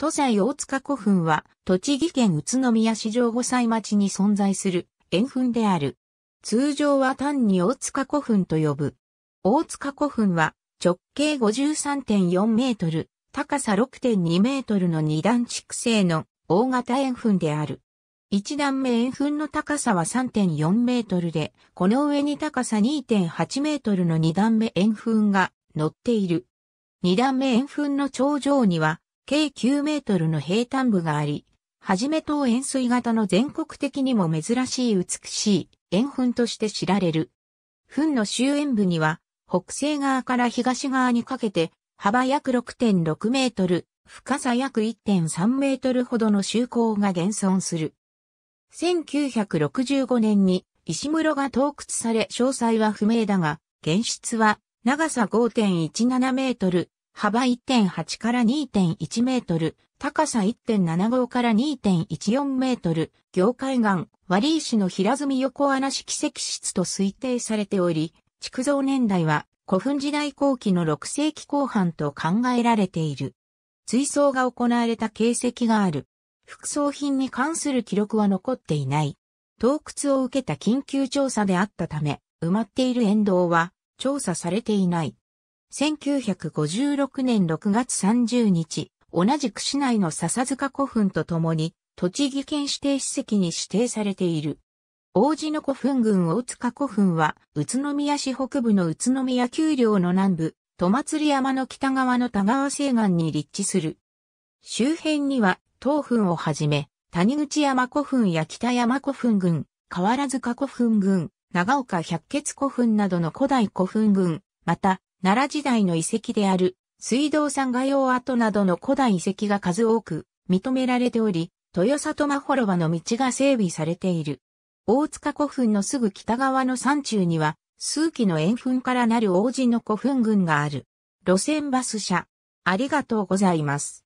土西大塚古墳は、栃木県宇都宮市上五歳町に存在する円墳である。通常は単に大塚古墳と呼ぶ。大塚古墳は、直径53.4メートル、高さ6.2メートルの二段築成の大型円墳である。一段目円墳の高さは3.4メートルで、この上に高さ2.8メートルの二段目円墳が乗っている。二段目円墳の頂上には計9メートルの平坦部があり、はじめ等円錐型の全国的にも珍しい美しい円墳として知られる。墳の終円部には、北西側から東側にかけて、幅約6.6メートル、深さ約1.3メートルほどの周口が現存する。1965年に石室が洞窟され詳細は不明だが、現出は長さ5.17メートル、幅1.8から2.1メートル、高さ1.75から2.14メートル、業界岩、割石の平積み横穴式石室と推定されており、築造年代は古墳時代後期の6世紀後半と考えられている。追葬が行われた形跡がある。副葬品に関する記録は残っていない。洞窟を受けた緊急調査であったため、埋まっている沿道は調査されていない。1956年6月30日、同じく市内の笹塚古墳とともに、栃木県指定史跡に指定されている。王子の古墳群大塚古墳は、宇都宮市北部の宇都宮丘陵の南部、戸祭山の北側の田川西岸に立地する。周辺には、東墳をはじめ、谷口山古墳や北山古墳群、河原塚古墳群、長岡百穴古墳などの古代古墳群、また、奈良時代の遺跡である水道山画用跡などの古代遺跡が数多く認められており、豊里真幌場の道が整備されている。大塚古墳のすぐ北側の山中には、数基の円墳からなる王子の古墳群がある。路線バス車。ありがとうございます。